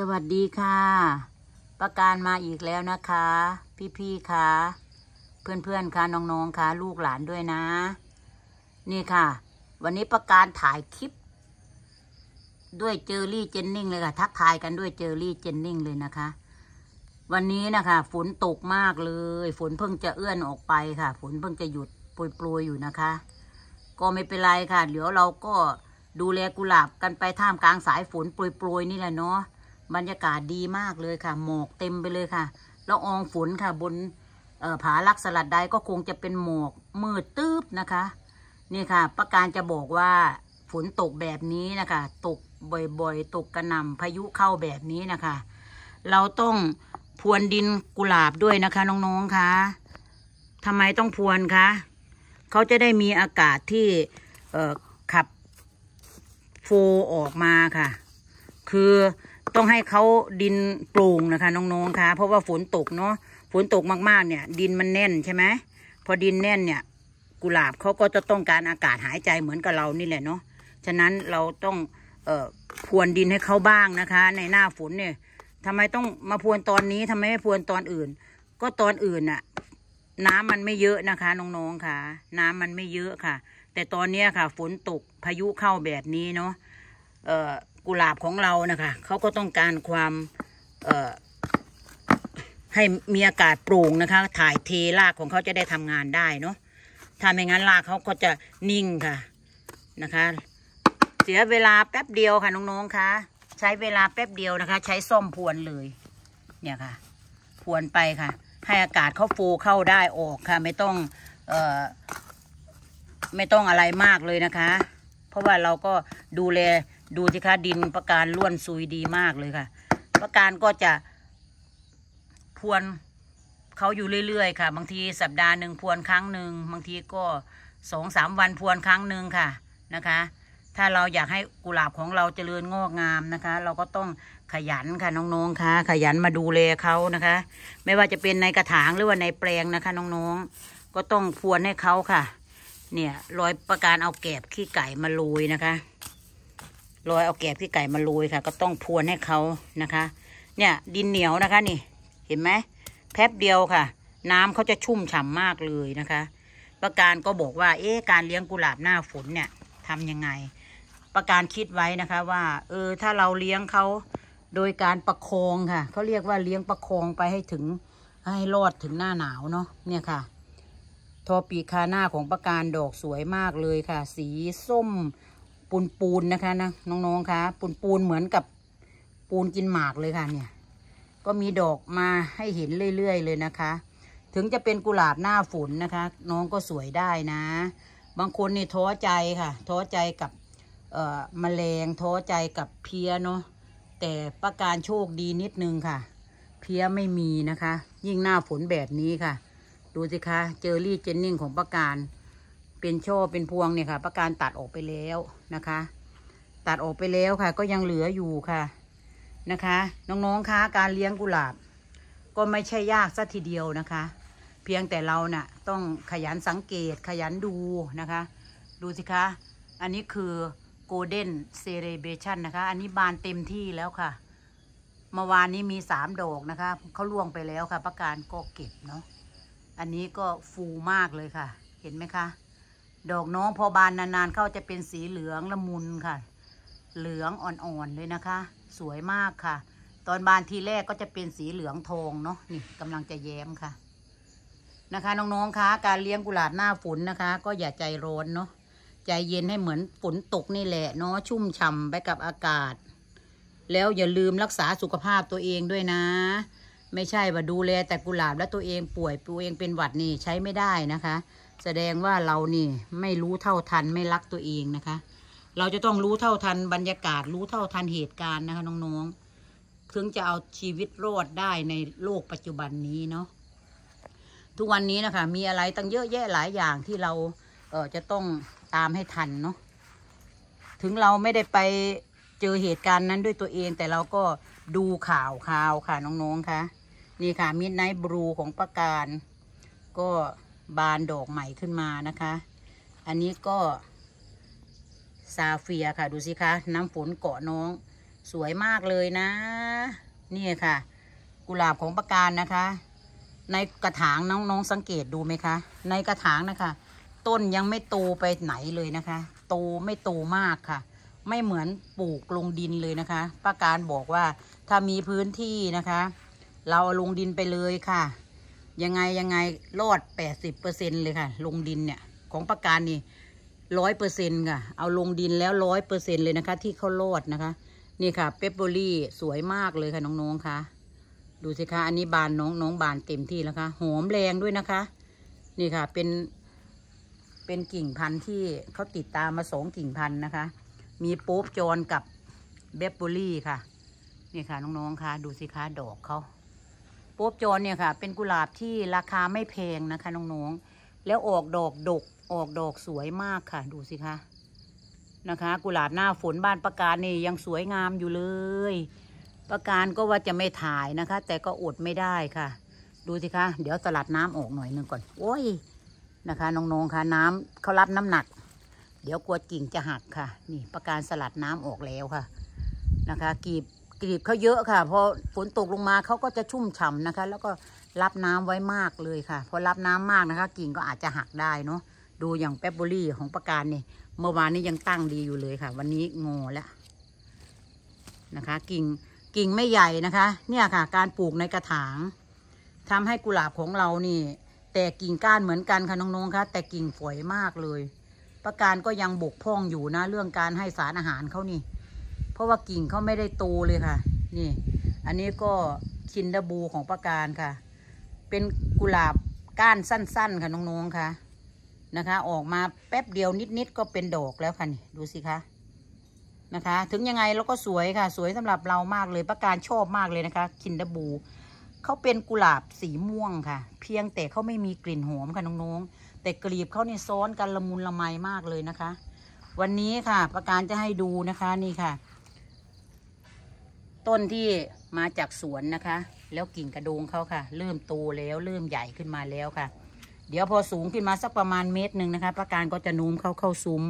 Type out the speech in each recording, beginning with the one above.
สวัสดีค่ะ ประการมาอีกแล้วนะคะ พี่ ๆ ค่ะ เพื่อน ๆ ค่ะ น้อง ๆ ค่ะ ลูกหลานด้วยนะ นี่ค่ะ วันนี้ประการถ่ายคลิป ด้วยเจอรี่เจนนิ่งเลยค่ะ ทักทายกันด้วยเจอรี่เจนนิ่งเลยนะคะ วันนี้นะคะ ฝนตกมากเลย ฝนเพิ่งจะเอื้อนออกไปค่ะ ฝนเพิ่งจะหยุดโปรยๆ อยู่นะคะ ก็ไม่เป็นไรค่ะ เดี๋ยวเราก็ดูแลกุหลาบกันไปท่ามกลางสายฝนโปรยๆนี่แหละเนาะบรรยากาศดีมากเลยค่ะ หมอกเต็มไปเลยค่ะ แล้วองฝนค่ะ บนผาลักสลัดใดก็คงจะเป็นหมอก มืดตืบนะคะนี่ค่ะ ประการจะบอกว่าฝนตกแบบนี้นะคะตกบ่อยๆตกกระหน่ำพายุเข้าแบบนี้นะคะ เราต้องพรวนดินกุหลาบด้วยนะคะ น้อง ๆคะทำไมต้องพรวนคะเขาจะได้มีอากาศที่ขับโฟออกมาค่ะ คือต้องให้เขาดินโปร่งนะคะน้องๆค่ะ เพราะว่าฝนตกเนาะฝนตกมากๆ เนี่ย ดินมันแน่นใช่ไหมพอดินแน่นเนี่ย กุหลาบเขาก็จะต้องการอากาศหายใจเหมือนกับเรานี่แหละเนาะฉะนั้นเราต้อง เอ่อพรวนดินให้เขาบ้างนะคะในหน้าฝนเนี่ย ทำไมต้องมาพรวนตอนนี้ทำไมไม่พรวนตอนอื่น ก็ตอนอื่นน่ะ น้ำมันไม่เยอะนะคะน้องๆค่ะ น้ำมันไม่เยอะค่ะ แต่ตอนเนี้ค่ะ ฝนตกพายุเข้าแบบนี้เนาะเอ่อกุหลาบของเรานะคะ เขาก็ต้องการความให้มีอากาศโปร่งนะคะ ถ่ายเทรากของเขาจะได้ทำงานได้เนาะ ถ้าไม่งั้นรากเขาก็จะนิ่งค่ะนะคะ เสียเวลาแป๊บเดียวค่ะน้องๆคะใช้เวลาแป๊บเดียวนะคะ ใช้ส้มพวนเลยเนี่ยค่ะ พวนไปค่ะ ให้อากาศเขาฟูเข้าได้ออกค่ะ ไม่ต้องเอ่อไม่ต้องอะไรมากเลยนะคะ เพราะว่าเราก็ดูแลดูสิคะดินประการล้วนซุยดีมากเลยค่ะ ประการก็จะพวนเขาอยู่เรื่อยๆค่ะ บางทีสัปดาห์หนึ่งพวนครั้งหนึ่งบางทีก็สองสามวันพวนครั้งหนึ่งค่ะนะคะ ถ้าเราอยากให้กุหลาบของเราเจริญงอกงามนะคะ เราก็ต้องขยันค่ะน้องๆค่ะขยันมาดูแลเขานะคะ ไม่ว่าจะเป็นในกระถางหรือว่าในแปลงนะคะ น้องๆก็ต้องพวนให้เขาค่ะ เนี่ยรอยประการเอาแกบขี้ไก่มาโรยนะคะลอยเอาแกะพี่ไก่มาโรยค่ะ ก็ต้องพรวนให้เขานะคะ เนี่ย ดินเหนียวนะคะนี่เห็นไหมแป๊บเดียวค่ะ น้ำเขาจะชุ่มฉ่ามากเลยนะคะ ประการก็บอกว่า เอ๊ะการเลี้ยงกุหลาบหน้าฝนเนี่ยทํำยังไง ประการคิดไว้นะคะว่าเออถ้าเราเลี้ยงเขาโดยการประคองค่ะเขาเรียกว่าเลี้ยงประคองไปให้ถึงให้รอดถึงหน้าหนาวเนาะเนี่ยค่ะทอปีคาหน้าของประการดอกสวยมากเลยค่ะ สีส้มปูนปูนนะคะนะน้องๆคะปูนปูนเหมือนกับปูนกินหมากเลยค่ะเนี่ยก็มีดอกมาให้เห็นเรื่อยๆเลยนะคะ ถึงจะเป็นกุหลาบหน้าฝนนะคะ น้องก็สวยได้นะ บางคน นี่ท้อใจค่ะ ท้อใจกับเอ่อมแมลงท้อใจกับเพี้ยเนาะแต่ประการโชคดีนิดนึงค่ะ เพี้ยไม่มีนะคะ ยิ่งหน้าฝนแบบนี้ค่ะ ดูสิคะเจอรี่เจนนิ่งของประการ เป็นช่อเป็นพวงเนี่ยค่ะประการตัดออกไปแล้วนะคะ ตัดออกไปแล้วค่ะ ก็ยังเหลืออยู่ค่ะนะคะ น้องๆคะการเลี้ยงกุหลาบ ก็ไม่ใช่ยากักทีเดียวนะคะ เพียงแต่เรานะ่ะต้องขยันสังเกตขยันดูนะคะ ดูสิคะอันนี้คือโกลเด้นเซเรเบชันนะคะ อันนี้บานเต็มที่แล้วค่ะเมื่อวานนี้มีสามดอกนะคะ เขาล่วงไปแล้วค่ะ ประการก็เก็บเนาะอันนี้ก็ฟูมากเลยค่ะเห็นไหมคะดอกน้องพอบานนานๆเข้าจะเป็นสีเหลืองละมุนค่ะ เหลืองอ่อนๆเลยนะคะ สวยมากค่ะ ตอนบานทีแรกก็จะเป็นสีเหลืองทองเนาะนี่กำลังจะแย้มค่ะ นะคะน้องๆคะการเลี้ยงกุหลาบหน้าฝนนะคะ ก็อย่าใจร้อนเนาะใจเย็นให้เหมือนฝนตกนี่แหละเนาะชุ่มฉ่าไปกับอากาศ แล้วอย่าลืมรักษาสุขภาพตัวเองด้วยนะ ไม่ใช่ว่าดูแลแต่กุหลาบแล้วตัวเองป่วย ตัวเองเป็นหวัดนี่ใช้ไม่ได้นะคะแสดงว่าเรานี่ไม่รู้เท่าทันไม่รักตัวเองนะคะ เราจะต้องรู้เท่าทันบรรยากาศรู้เท่าทันเหตุการณ์นะคะ น้องๆ ถึงจะเอาชีวิตรอดได้ในโลกปัจจุบันนี้เนาะทุกวันนี้นะคะ มีอะไรตั้งเยอะแยะหลายอย่างที่เรา เออจะต้องตามให้ทันเนาะถึงเราไม่ได้ไปเจอเหตุการณ์นั้นด้วยตัวเอง แต่เราก็ดูข่าวข่าวค่ะน้องๆค่ะนี่ค่ะมิดไนท์บลูของประการก็บานดอกใหม่ขึ้นมานะคะ อันนี้ก็ซาเฟียค่ะ ดูสิคะ น้ำฝนเกาะน้องสวยมากเลยนะ นี่ค่ะ กุหลาบของประการนะคะ ในกระถางน้องๆสังเกตดูไหมคะ ในกระถางนะคะ ต้นยังไม่โตไปไหนเลยนะคะ โตไม่โตมากค่ะ ไม่เหมือนปลูกลงดินเลยนะคะ ประการบอกว่าถ้ามีพื้นที่นะคะ เราลงดินไปเลยค่ะยังไงยังไงรอดแปดสิบเปอร์เซ็นเลยค่ะลงดินเนี่ย ของประการนี่ร้อยเปอร์เซ็นต์ค่ะเอาลงดินแล้วร้อยเปอร์เซ็นเลยนะคะ ที่เขารอดนะคะนี่ค่ะ เปปเปอรี่สวยมากเลยค่ะน้องๆค่ะดูสิคะอันนี้บานน้องน้องบานเต็มที่แล้วค่ะหอมแรงด้วยนะคะ นี่ค่ะเป็น เป็นกิ่งพันธุ์ที่เขาติดตามมาสองกิ่งพันธุ์นะคะ มีโป๊บจอนกับเบปเปอรี่ค่ะ นี่ค่ะ น้องๆค่ะดูสิคะดอกเขาโป๊บโจรเนี่ยค่ะ เป็นกุหลาบที่ราคาไม่แพงนะคะน้องๆ แล้วออกดอกดกออกดอกสวยมากค่ะ ดูสิคะนะคะ กุหลาบหน้าฝนบ้านประการนี่ยังสวยงามอยู่เลย ประการก็ว่าจะไม่ถ่ายนะคะ แต่ก็อดไม่ได้ค่ะ ดูสิคะเดี๋ยวสลัดน้ำออกหน่อยนึงก่อนโอ้ย นะคะน้องๆค่ะ น้ำเขารับน้ำหนัก เดี๋ยวกลัวกิ่งจะหักค่ะ นี่ ประการสลัดน้ำออกแล้วค่ะนะคะกีบกรีบเขาเยอะค่ะพอฝนตกลงมาเขาก็จะชุ่มฉ่านะคะ แล้วก็รับน้ำไว้มากเลยค่ะ พอรับน้ำมากนะคะ กิ่งก็อาจจะหักได้เนาะดูอย่างแป๊บบรี่ของประการเนี่ยเมื่อวานนี้ยังตั้งดีอยู่เลยค่ะ วันนี้งอแล้วนะคะ กิ่งกิ่งไม่ใหญ่นะคะ เนี่ยค่ะ การปลูกในกระถาง ทำให้กุหลาบของเรานี่ แต่กิ่งก้านเหมือนกันค่ะน้องๆค่ะแต่กิ่งฝอยมากเลย ประการก็ยังบกพร่องอยู่นะเรื่องการให้สารอาหารเขานี่เพราะว่ากิ่งเขาไม่ได้โตเลยค่ะ นี่ อันนี้ก็คินดาบูของประการค่ะ เป็นกุหลาบก้านสั้น ๆ ค่ะ น้อง ๆ ค่ะ นะคะ ออกมาแป๊บเดียวนิด ๆ ก็เป็นดอกแล้วค่ะนี่ดูสิคะ นะคะ ถึงยังไง แล้วก็สวยค่ะ สวยสำหรับเรามากเลยประการชอบมากเลยนะคะคินดาบู เขาเป็นกุหลาบสีม่วงค่ะ เพียงแต่เขาไม่มีกลิ่นหอมค่ะน้องๆ แต่กลีบเขาเนี่ซ้อนกันละมุนละไมมากเลยนะคะ วันนี้ค่ะ ประการจะให้ดูนะคะ นี่ค่ะต้นที่มาจากสวนนะคะ แล้วกิ่งกระดูงเขาค่ะ เริ่มโตแล้ว เริ่มใหญ่ขึ้นมาแล้วค่ะ เดี๋ยวพอสูงขึ้นมาสักประมาณเมตรหนึ่งนะคะ ประการก็จะนุ่มเข้าเข้าซุ้ม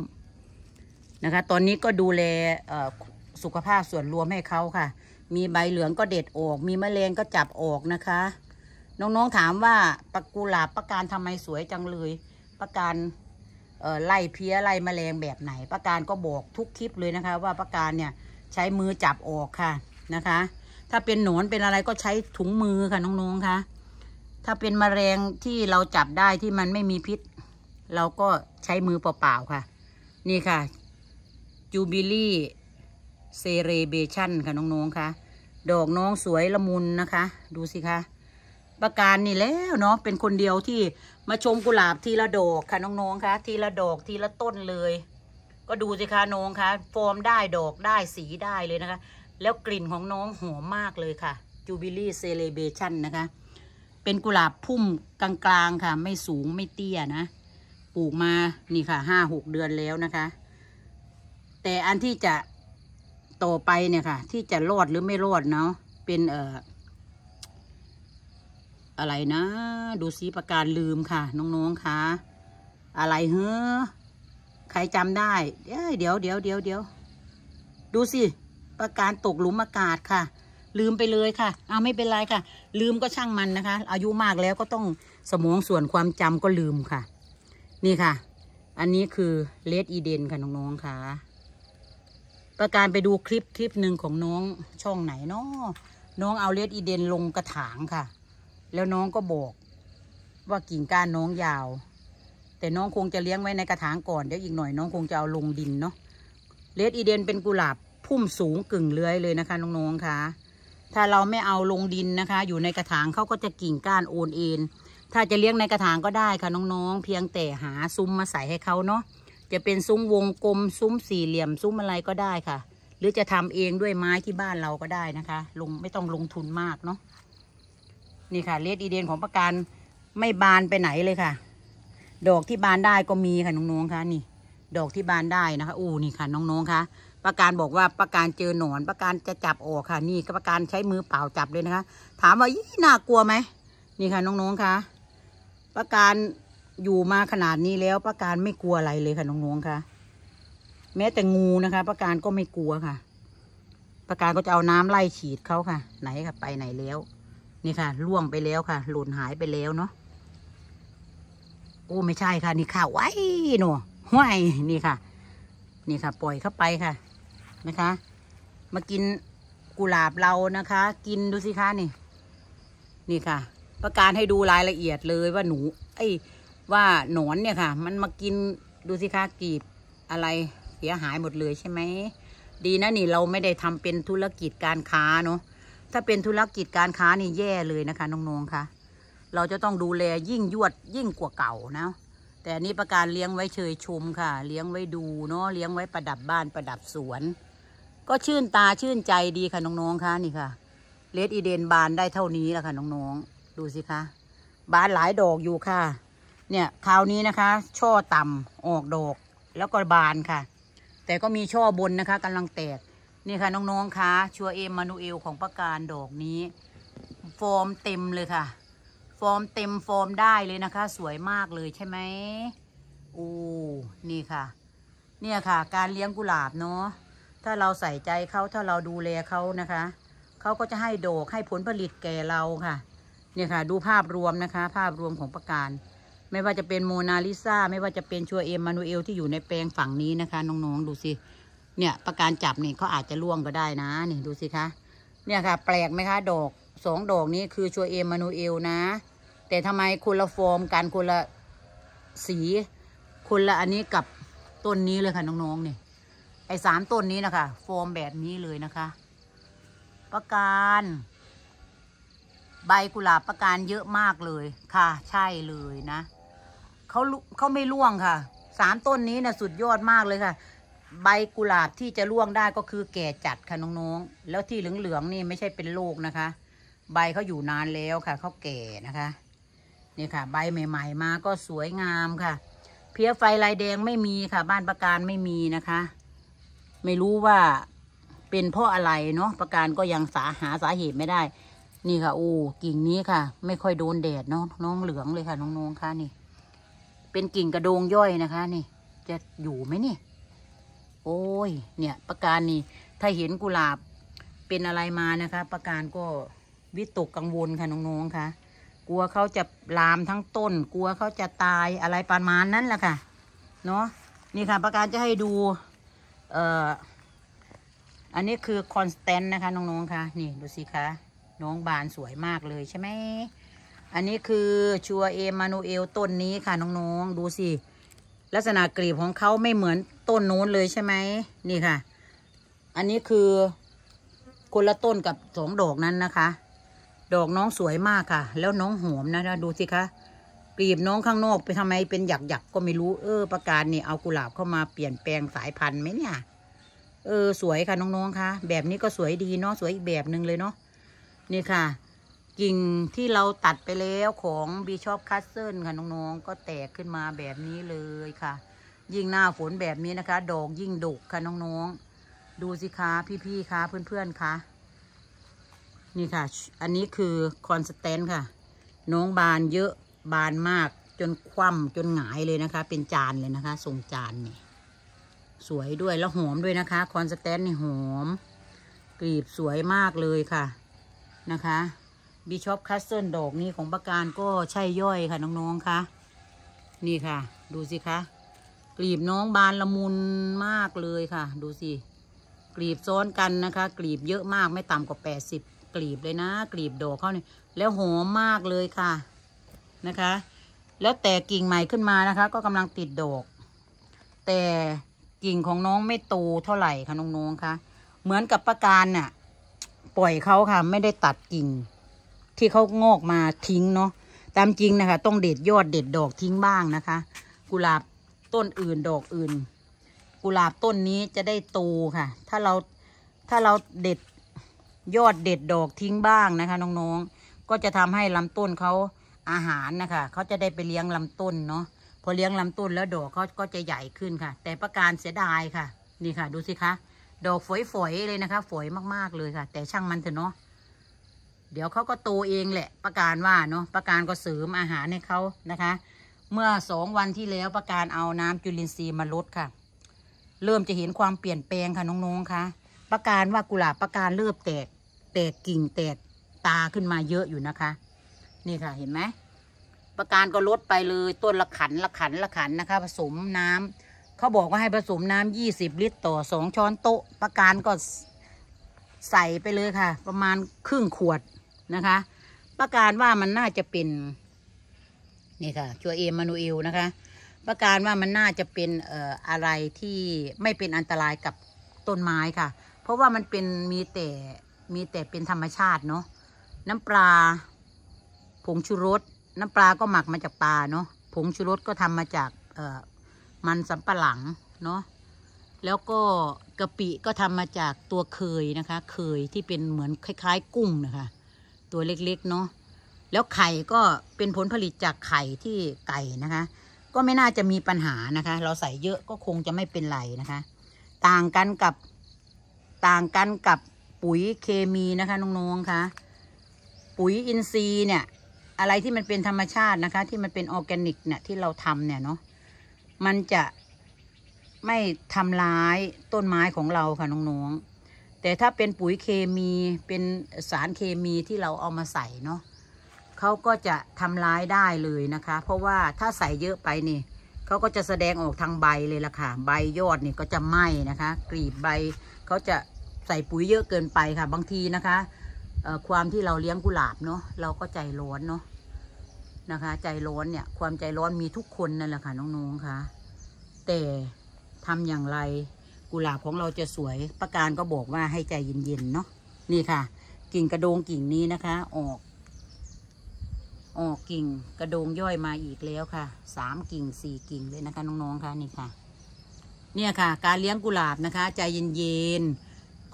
นะคะ ตอนนี้ก็ดูแลสุขภาพส่วนรวมให้เขาค่ะ มีใบเหลืองก็เด็ดออก มีมะเร็งก็จับออกนะคะ น้อง ๆ ถามว่า ปักกุหลาบประการทำไมสวยจังเลย ประการไล่เพี้ยไล่มะเร็งแบบไหน ประการก็บอกทุกคลิปเลยนะคะ ว่าประการเนี่ยใช้มือจับออกค่ะนะคะถ้าเป็นหนอนเป็นอะไรก็ใช้ถุงมือค่ะน้องๆค่ะถ้าเป็นมแมลงที่เราจับได้ที่มันไม่มีพิษ เราก็ใช้มือเปล่าๆค่ะ นี่ค่ะจูบิลี่เซเรเบชันค่ะน้องๆค่ะดอกน้องสวยละมุนนะคะ ดูสิคะ ประการนี่แล้วเนาะเป็นคนเดียวที่มาชมกุหลาบทีละดอกค่ะน้องๆค่ะทีละดอกทีละต้นเลย ก็ดูสิคะ น้องคะฟอร์มได้ดอกได้สีได้เลยนะคะแล้วกลิ่นของน้องหอมมากเลยค่ะจูบิลี่เซเลเบชันนะคะ เป็นกุหลาบพุ่มกลางๆค่ะ ไม่สูงไม่เตี้ยนะปลูกมานี่ค่ะห้าหกเดือนแล้วนะคะ แต่อันที่จะต่อไปเนี่ยค่ะ ที่จะรอดหรือไม่รอดเนาะ เป็นเอ่อ อะไรนะ ดูซิประการลืมค่ะ น้องๆค่ะ อะไรเฮ้อใครจำได้เดี๋ยวเดี๋ยวเดี๋ยวเดี๋ยวดูสิประการตกหลุมอากาศค่ะ ลืมไปเลยค่ะเอาไม่เป็นไรค่ะ ลืมก็ช่างมันนะคะอายุมากแล้วก็ต้องสมองส่วนความจำก็ลืมค่ะ นี่ค่ะ อันนี้คือเลดอีเดนค่ะน้อง ๆ ค่ะประการไปดูคลิปคลิปหนึ่งของน้องช่องไหนเนาะน้องเอาเลดอีเดนลงกระถางค่ะ แล้วน้องก็บอก ว่ากิ่งก้านน้องยาว แต่น้องคงจะเลี้ยงไว้ในกระถางก่อนเดี๋ยวอีกหน่อยน้องคงจะเอาลงดินเนาะเลดอีเดนเป็นกุหลาบพุ่มสูงกึ่งเลื้อยเลยนะคะ น้อง ๆค่ะ ถ้าเราไม่เอาลงดินนะคะอยู่ในกระถางเขาก็จะกิ่งก้านโอนเอ็นถ้าจะเลี้ยงในกระถางก็ได้ค่ะน้องๆเพียงแต่หาซุ้มมาใส่ให้เขาเนาะ จะเป็นซุ้มวงกลมซุ้มสี่เหลี่ยมซุ้มอะไรก็ได้ค่ะ หรือจะทำเองด้วยไม้ที่บ้านเราก็ได้นะคะ ลงไม่ต้องลงทุนมากเนาะนี่ค่ะเลดอีเดนของประกันไม่บานไปไหนเลยค่ะ ดอกที่บานได้ก็มีค่ะน้องๆค่ะนี่ ดอกที่บานได้นะคะ อู้นี่ค่ะน้องๆค่ะประการบอกว่าประการเจอหนอนประการจะจับออกค่ะนี่ประการใช้มือเปล่าจับเลยนะคะ ถามว่ายี่น่ากลัวไหม นี่ค่ะ น้องๆค่ะประการอยู่มาขนาดนี้แล้วประการไม่กลัวอะไรเลยค่ะน้องๆค่ะแม้แต่งูนะคะประการก็ไม่กลัวค่ะประการก็จะเอาน้ำไล่ฉีดเขาค่ะ ไหนค่ะ ไปไหนแล้ว นี่ค่ะล่วงไปแล้วค่ะ หล่นหายไปแล้วเนาะโอ้ไม่ใช่ค่ะ นี่ค่ะ ไว้หนูห้อยนี่ค่ะ นี่ค่ะ ปล่อยเข้าไปค่ะนะคะมากินกุหลาบเรานะคะ กินดู สิคะนี่ นี่ค่ะ ประการให้ดูรายละเอียดเลยว่าหนูไอ้ว่าหนอนเนี่ยค่ะ มันมากินดูสิคะกีบอะไรเสียหายหมดเลยใช่ไหม ดีนะนี่เราไม่ได้ทำเป็นธุรกิจการค้าเนาะ ถ้าเป็นธุรกิจการค้านี่แย่เลยนะคะน้องๆค่ะ เราจะต้องดูแลยิ่งยวดยิ่งกว่าเก่านะ แต่นี่ประการเลี้ยงไว้เชยชมค่ะ เลี้ยงไว้ดูเนาะ เลี้ยงไว้ประดับบ้านประดับสวนก็ชื่นตาชื่นใจดีค่ะน้องๆค่ะนี่ค่ะเลดอีเดนบานได้เท่านี้แล้วค่ะน้องๆ ดูสิคะ บานหลายดอกอยู่ค่ะ เนี่ยคราวนี้นะคะ ช่อต่ำออกดอก แล้วก็บานค่ะ แต่ก็มีช่อบนนะคะกำลังแตกนี่ค่ะน้องๆค่ะ ชัวเอมมานูเอลของประการดอกนี้ ฟอร์มเต็มเลยค่ะ ฟอร์มเต็มฟอร์มได้เลยนะคะ สวยมากเลยใช่ไหมโอ้นี่ค่ะ เนี่ยค่ะ การเลี้ยงกุหลาบเนาะถ้าเราใส่ใจเขาถ้าเราดูแลเขานะคะ เขาก็จะให้โดกให้ผลผลิตแก่เราค่ะเนี่ยค่ะดูภาพรวมนะคะ ภาพรวมของประการ ไม่ว่าจะเป็นโมนาลิซาไม่ว่าจะเป็นชัวเอมมานูเอลที่อยู่ในแปลงฝั่งนี้นะคะน้องๆดูสิเนี่ยประการจับเนี่ยเขาอาจจะล่วงก็ได้นะนี่ดูสิคะ เนี่ยค่ะแปลกไหมคะดอกสองดอกนี้คือชัวเอมมานูเอลนะ แต่ทำไมคนละโฟมกันคนละสีคนละอันนี้กับต้นนี้เลยค่ะน้องๆเนี่ยไอ้สามต้นนี้นะคะฟอร์มแบบนี้เลยนะคะ ประการ ใบกุหลาบประการเยอะมากเลยค่ะ ใช่เลยนะ เขาเขาไม่ร่วงค่ะสามต้นนี้นะสุดยอดมากเลยค่ะ ใบกุหลาบที่จะร่วงได้ก็คือ แก่จัดค่ะน้องๆแล้วที่เหลืองๆนี่ไม่ใช่เป็นโรคนะคะ ใบเขาอยู่นานแล้วค่ะเขาแก่นะคะนี่ค่ะ ใบใหม่ ๆมาก็สวยงามค่ะ เพี้ยไฟลายแดงไม่มีค่ะ บ้านประการไม่มีนะคะไม่รู้ว่าเป็นเพราะอะไรเนาะ ประการก็ยังสาหาสาเหตุไม่ได้ นี่ค่ะโอ้กิ่งนี้ค่ะ ไม่ค่อย โดนแดดเนาะ น้องเหลืองเลยค่ะน้องๆค่ะนี่ เป็นกิ่งกระโดงย่อยนะคะนี่ จะอยู่ไหมนี่ โอ้ย เนี่ย ประการนี่ถ้าเห็นกุหลาบเป็นอะไรมานะคะ ประการก็วิตกกังวลค่ะน้องๆค่ะกลัวเขาจะลามทั้งต้น กลัวเขาจะตายอะไรประมาณนั้นแหละค่ะ เนาะ นี่ค่ะ ประการจะให้ดูเอ่ออันนี้คือคอนสแตนต์นะคะน้องๆค่ะนี่ดูสิคะ น้องบานสวยมากเลยใช่ไหมอันนี้คือชัวเอมานูเอลต้นนี้ค่ะน้องๆดูสิ ลักษณะกลีบของเขาไม่เหมือนต้นโน้นเลยใช่ไหมนี่ค่ะ อันนี้คือ คนละต้นกับสองดอกนั้นนะคะดอกน้องสวยมากค่ะ แล้วน้องหอมนะดูสิคะกลีบน้องข้างนอก ไปทำไมเป็นหยักหยักก็ไม่รู้เออประการนี่เอากุหลาบเข้า มาเปลี่ยนแปลงสายพันธุ์ไหมเนี่ย เออ สวยค่ะน้องๆค่ะแบบนี้ก็สวยดีเนาะสวยอีกแบบหนึ่งเลยเนาะนี่ค่ะ กิ่งที่เราตัดไปแล้วของบีชอปคัสเซิลค่ะน้องๆก็แตกขึ้นมาแบบนี้เลยค่ะ ยิ่งหน้าฝนแบบนี้นะคะ ดอกยิ่ง ดกค่ะน้องๆดูสิคะพี่ ๆคะเพื่อนๆคะนี่ค่ะ อันนี้คือคอนสแตนต์ค่ะ น้องบานเยอะบานมากจนคว่ำจนหงายเลยนะคะ เป็นจานเลยนะคะทรงจานเนี่ยสวยด้วยแล้วหอมด้วยนะคะ คอนสแตนนี่หอมกรีบสวยมากเลยค่ะนะคะบิชอปคัสเซิลดอกนี้ของประการก็ใช่ย่อยค่ะน้องๆค่ะนี่ค่ะดูสิคะกลีบน้องบานละมุนมากเลยค่ะดูสิกลีบซ้อนกันนะคะ กลีบเยอะมากไม่ต่ำกว่าแปดสิบกลีบเลยนะ กลีบดอกเขาเนี่ยแล้วหอมมากเลยค่ะนะคะ แล้วแต่กิ่งใหม่ขึ้นมานะคะก็กำลังติดดอก แต่กิ่งของน้องไม่โตเท่าไหร่ค่ะน้องๆคะเหมือนกับประการน่ะปล่อยเขาค่ะ ไม่ได้ตัดกิ่งที่เขางอกมาทิ้งเนาะตามจริงนะคะ ต้องเด็ดยอดเด็ดดอกทิ้งบ้างนะคะ กุหลาบต้นอื่นดอกอื่น กุหลาบต้นนี้จะได้โตค่ะ ถ้าเราถ้าเราเด็ดยอดเด็ดดอกทิ้งบ้างนะคะน้องๆก็จะทำให้ลำต้นเขาอาหารนะคะเขาจะได้ไปเลี้ยงลำต้นเนาะพอเลี้ยงลำต้นแล้วดอกเขาก็จะใหญ่ขึ้นค่ะ แต่ประการเสียดายค่ะ นี่ค่ะดูสิคะดอกฝอยๆเลยนะคะฝอยมากๆเลยค่ะ แต่ช่างมันเถอะเนาะเดี๋ยวเขาก็โตเองแหละ ประการว่าเนาะประการก็เสริมอาหารให้เขานะคะ เมื่อสองวันที่แล้วประการเอาน้ำจุลินทรีย์มาลดค่ะ เริ่มจะเห็นความเปลี่ยนแปลงค่ะน้องๆค่ะ ประการว่ากุหลาบประการเริ่มแตกแตกกิ่งแตกตาขึ้นมาเยอะอยู่นะคะนี่ค่ะเห็นไหมประการก็ลดไปเลยต้นละขันละขันละขันนะคะ ผสมน้ำ เขาบอกว่าให้ผสมน้ำ20ลิตรต่อสองช้อนโต๊ะ ประการก็ใส่ไปเลยค่ะ ประมาณครึ่งขวดนะคะ ประการว่ามันน่าจะเป็น นี่ค่ะชัวเอมานูเอลนะคะ ประการว่ามันน่าจะเป็นเอ่ออะไรที่ไม่เป็นอันตรายกับต้นไม้ค่ะ เพราะว่ามันเป็นมีแต่มีแต่เป็นธรรมชาติเนาะน้ำปลาผงชูรสน้ำปลาก็หมักมาจากปลาเนาะผงชูรสก็ทำมาจากมันสำปะหลังเนาะแล้วก็กะปิก็ทำมาจากตัวเคยนะคะ เคยที่เป็นเหมือนคล้าย ๆ กุ้งนะคะ ตัวเล็กๆเนาะแล้วไข่ก็เป็นผลผลิตจากไข่ที่ไก่นะคะ ก็ไม่น่าจะมีปัญหานะคะ เราใส่เยอะก็คงจะไม่เป็นไรนะคะ ต่างกันกับต่างกันกับปุ๋ยเคมีนะคะ น้องๆคะปุ๋ยอินทรีย์เนี่ยอะไรที่มันเป็นธรรมชาตินะคะ ที่มันเป็นออแกนิกเนี่ยที่เราทำเนี่ยเนาะมันจะไม่ทำร้ายต้นไม้ของเราค่ะน้องๆ แต่ถ้าเป็นปุ๋ยเคมี เป็นสารเคมีที่เราเอามาใส่เนาะเขาก็จะทำร้ายได้เลยนะคะ เพราะว่าถ้าใส่เยอะไปนี่เขาก็จะแสดงออกทางใบเลยล่ะค่ะใบยอดนี่ก็จะไหม้นะคะกรีบใบเขาจะใส่ปุ๋ยเยอะเกินไปค่ะบางทีนะคะความที่เราเลี้ยงกุหลาบเนาะเราก็ใจร้อนเนาะนะคะ ใจร้อนเนี่ย ความใจร้อนมีทุกคนนั่นแหละค่ะน้องๆค่ะ แต่ทำอย่างไรกุหลาบของเราจะสวยประการก็บอกว่าให้ใจเย็นๆเนาะนี่ค่ะ กิ่งกระโดงกิ่งนี้นะคะ ออก ออกกิ่งกระโดงย่อยมาอีกแล้วค่ะสามกิ่งสี่กิ่งเลยนะคะน้องๆค่ะนี่ค่ะ เนี่ยค่ะ การเลี้ยงกุหลาบนะคะ ใจเย็นๆ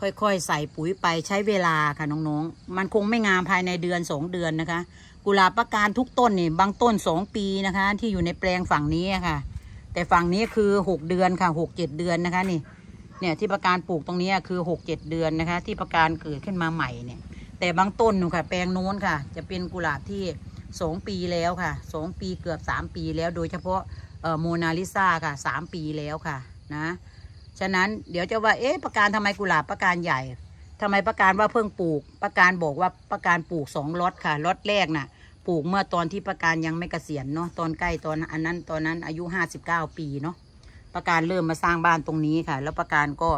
ค่อยๆ ใส่ปุ๋ยไปใช้เวลาค่ะน้องๆ มันคงไม่งามภายในเดือนสองเดือนนะคะ กุหลาบประการทุกต้นนี่บางต้นสองปีนะคะ ที่อยู่ในแปลงฝั่งนี้ค่ะ แต่ฝั่งนี้คือหกเดือนค่ะหกเจ็ดเดือนนะคะนี่เนี่ยที่ประการปลูกตรงนี้คือหกเจ็ดเดือนนะคะ ที่ประการเกิดขึ้นมาใหม่เนี่ย แต่บางต้นนค่ะ แปลงโน้นค่ะ จะเป็นกุหลาบที่สองปีแล้วค่ะสองปีเกือบสามปีแล้ว โดยเฉพาะโมนาลิซาค่ะสามปีแล้วค่ะ นะฉะนั้นเดี๋ยวจะว่าเอ๊ะประการทำไมกุหลาบประการใหญ่ ทำไมประการว่าเพิ่งปลูก ประการบอกว่าประการปลูกสองล็อตค่ะล็อตแรกน่ะปลูกเมื่อตอนที่ประการยังไม่เกษียณเนาะตอนใกล้ตอนอันนั้นตอนนั้นอายุห้าสิบเก้าปีเนาะประการเริ่มมาสร้างบ้านตรงนี้ค่ะ แล้วประการก็